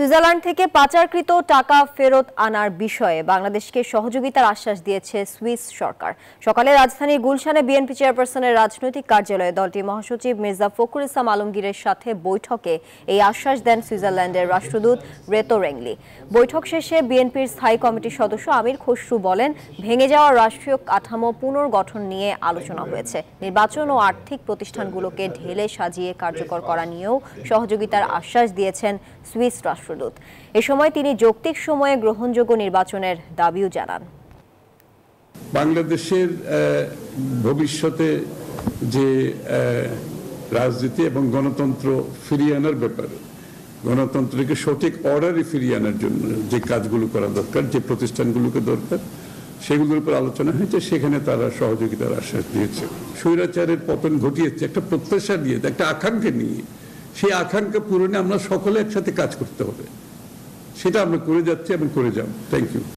Switzerland থেকে পাচারকৃত টাকা ফেরত আনার বিষয়ে বাংলাদেশকে সহযোগিতার আশ্বাস দিয়েছে সুইস সরকার সকালে রাজধানীর গুলশানে বিএনপি চেয়ারপারসনের রাজনৈতিক কার্যালয়ে দলটির মহাসচিব মির্জা ফখরুল ইসলাম আলমগীরের সাথে বৈঠকে এই আশ্বাস দেন সুইজারল্যান্ডের রাষ্ট্রদূত রেতো রেংলি বৈঠক শেষে বিএনপির স্থায়ী কমিটির সদস্য আমির খসরু বলেন ভেঙে যাওয়া রাষ্ট্রীয় কাঠামো পুনর্গঠন নিয়ে আলোচনা হয়েছে নির্বাচন ও আর্থিক প্রতিষ্ঠানগুলোকে ঢেলে সাজিয়ে কার্যকর করা নিয়েও সহযোগিতার আশ্বাস দিয়েছেন সুইস রাষ্ট্র রাষ্ট্রদূত এ সময় তিনি যৌক্তিক সময়ে গ্রহণযোগ্য নির্বাচনের দাবিও জানান বাংলাদেশের ভবিষ্যতে যে রাজনীতি এবং গণতন্ত্র ফিরিয়ে আনার ব্যাপারে গণতন্ত্রকে সঠিক অর্ডারে ফিরিয়ে আনার জন্য যে কাজগুলো করা দরকার যে প্রতিষ্ঠানগুলোকে দরকার সেগুলোর উপর আলোচনা হয়েছে সেখানে তারা সহযোগিতার আশ্বাস দিয়েছে স্বৈরাচারের পতন ঘটিয়েছে একটা প্রত্যাশা দিয়ে একটা আকাঙ্ক্ষা নিয়ে সেই আকাঙ্ক্ষা পূরণে আমরা সকলে একসাথে কাজ করতে হবে সেটা আমরা করে যাচ্ছি এবং করে যাব থ্যাংক ইউ